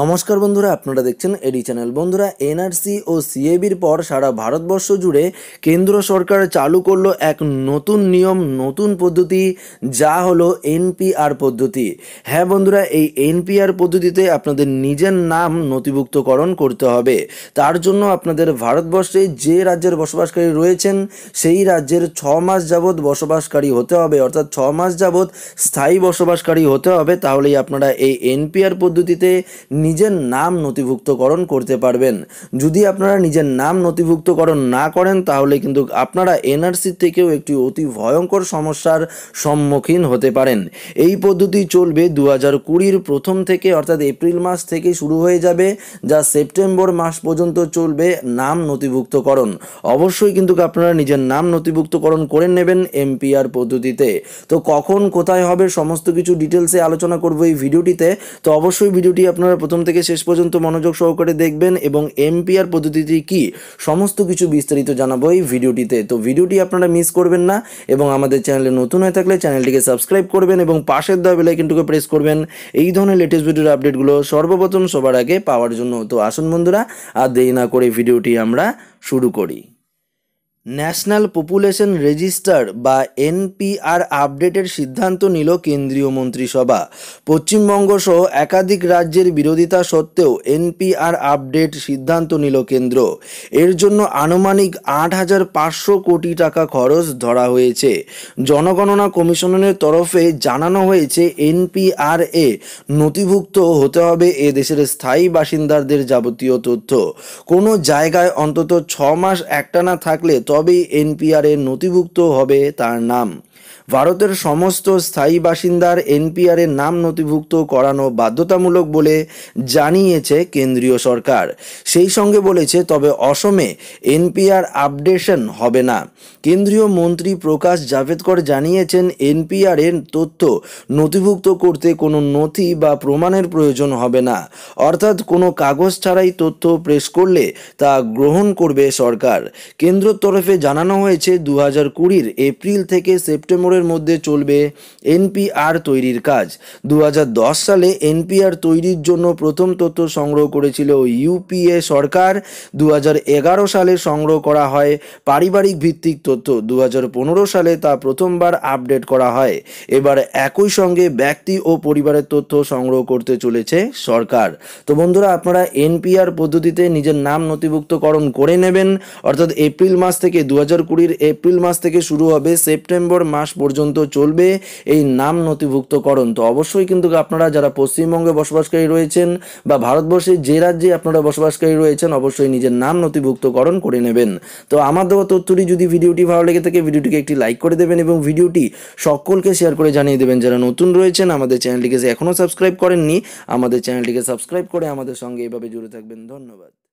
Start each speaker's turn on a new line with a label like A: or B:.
A: নমস্কার বন্ধুরা আপনারা দেখছেন এডি চ্যানেল বন্ধুরা এনআরসি ও সিএবির পর সারা ভারতবর্ষ জুড়ে কেন্দ্র সরকার চালু করলো এক নতুন নিয়ম নতুন পদ্ধতি যা হলো এনপিআর পদ্ধতি হ্যাঁ বন্ধুরা এই এনপিআর পদ্ধতিতে আপনাদের নিজের নাম নথিভুক্তকরণ করতে হবে তার জন্য আপনাদের ভারতবর্ষে যে রাজ্যের বসবাসকারী রয়েছেন সেই রাজ্যের ছ মাস যাবৎ বসবাসকারী হতে হবে অর্থাৎ ছ মাস যাবৎ স্থায়ী বসবাসকারী হতে হবে তাহলেই আপনারা এই এনপিআর পদ্ধতিতে নিজের নাম নথিভুক্তকরণ করতে পারবেন যদি আপনারা নিজের নাম নথিভুক্তকরণ না করেন তাহলে কিন্তু আপনারা এনআরসি থেকেও একটি অতি ভয়ঙ্কর সমস্যার সম্মুখীন হতে পারেন এই পদ্ধতি চলবে দু হাজার কুড়ির প্রথম থেকে অর্থাৎ এপ্রিল মাস থেকে শুরু হয়ে যাবে যা সেপ্টেম্বর মাস পর্যন্ত চলবে নাম নথিভুক্তকরণ অবশ্যই কিন্তু আপনারা নিজের নাম নথিভুক্তকরণ করে নেবেন এমপিআর পদ্ধতিতে তো কখন কোথায় হবে সমস্ত কিছু ডিটেলসে আলোচনা করব এই ভিডিওটিতে তো অবশ্যই ভিডিওটি আপনারা প্রথম থেকে শেষ পর্যন্ত মনোযোগ সহকারে দেখবেন এবং এমপিআর পদ্ধতিটি কি সমস্ত কিছু বিস্তারিত জানাবো এই ভিডিওটিতে তো ভিডিওটি আপনারা মিস করবেন না এবং আমাদের চ্যানেলে নতুন হয়ে থাকলে চ্যানেলটিকে সাবস্ক্রাইব করবেন এবং পাশের দেওয়া বেলাইকিনটুকু প্রেস করবেন এই ধরনের লেটেস্ট ভিডিওর আপডেটগুলো সর্বপ্রথম সবার আগে পাওয়ার জন্য তো আসুন বন্ধুরা আর দেরি না করে ভিডিওটি আমরা শুরু করি ন্যাশনাল পপুলেশন রেজিস্টার বা এনপিআর আপডেটের সিদ্ধান্ত নিল কেন্দ্রীয় মন্ত্রিসভা পশ্চিমবঙ্গ সহ একাধিক রাজ্যের বিরোধিতা সত্ত্বেও এনপিআর আপডেট সিদ্ধান্ত নিল কেন্দ্র এর জন্য আনুমানিক আট হাজার পাঁচশো কোটি টাকা খরচ ধরা হয়েছে জনগণনা কমিশনের তরফে জানানো হয়েছে এনপিআর এ নথিভুক্ত হতে হবে এ দেশের স্থায়ী বাসিন্দাদের যাবতীয় তথ্য কোনো জায়গায় অন্তত ছ মাস একটানা থাকলে তবে তবেই এনপিআরে নথিভুক্ত হবে তার নাম ভারতের সমস্ত স্থায়ী বাসিন্দার এনপিআরে নাম নথিভুক্ত করানো বাধ্যতামূলক বলে জানিয়েছে কেন্দ্রীয় সরকার সেই সঙ্গে বলেছে তবে অসমে এনপিআর আপডেশন হবে না কেন্দ্রীয় মন্ত্রী প্রকাশ জাভেদকর জানিয়েছেন এনপিআর এর তথ্য নথিভুক্ত করতে কোনো নথি বা প্রমাণের প্রয়োজন হবে না অর্থাৎ কোনো কাগজ ছাড়াই তথ্য প্রেস করলে তা গ্রহণ করবে সরকার কেন্দ্র তরফে তরফে জানানো হয়েছে দু হাজার কুড়ির এপ্রিল থেকে সেপ্টেম্বরের মধ্যে চলবে এনপিআর তৈরির কাজ দু সালে এনপিআর তৈরির জন্য প্রথম তথ্য সংগ্রহ করেছিল ইউপিএ সরকার দু সালে সংগ্রহ করা হয় পারিবারিক ভিত্তিক তথ্য দু সালে তা প্রথমবার আপডেট করা হয় এবার একই সঙ্গে ব্যক্তি ও পরিবারের তথ্য সংগ্রহ করতে চলেছে সরকার তো বন্ধুরা আপনারা এনপিআর পদ্ধতিতে নিজের নাম নথিভুক্তকরণ করে নেবেন অর্থাৎ এপ্রিল মাস থেকে থেকে দু হাজার কুড়ির এপ্রিল মাস থেকে শুরু হবে সেপ্টেম্বর মাস পর্যন্ত চলবে এই নাম নথিভুক্তকরণ তো অবশ্যই কিন্তু আপনারা যারা পশ্চিমবঙ্গে বসবাসকারী রয়েছেন বা ভারতবর্ষে যে রাজ্যে আপনারা বসবাসকারী রয়েছেন অবশ্যই নিজের নাম নথিভুক্তকরণ করে নেবেন তো আমার দেওয়া তথ্যটি যদি ভিডিওটি ভালো লেগে থাকে ভিডিওটিকে একটি লাইক করে দেবেন এবং ভিডিওটি সকলকে শেয়ার করে জানিয়ে দেবেন যারা নতুন রয়েছেন আমাদের চ্যানেলটিকে এখনও সাবস্ক্রাইব করেননি আমাদের চ্যানেলটিকে সাবস্ক্রাইব করে আমাদের সঙ্গে এভাবে জুড়ে থাকবেন ধন্যবাদ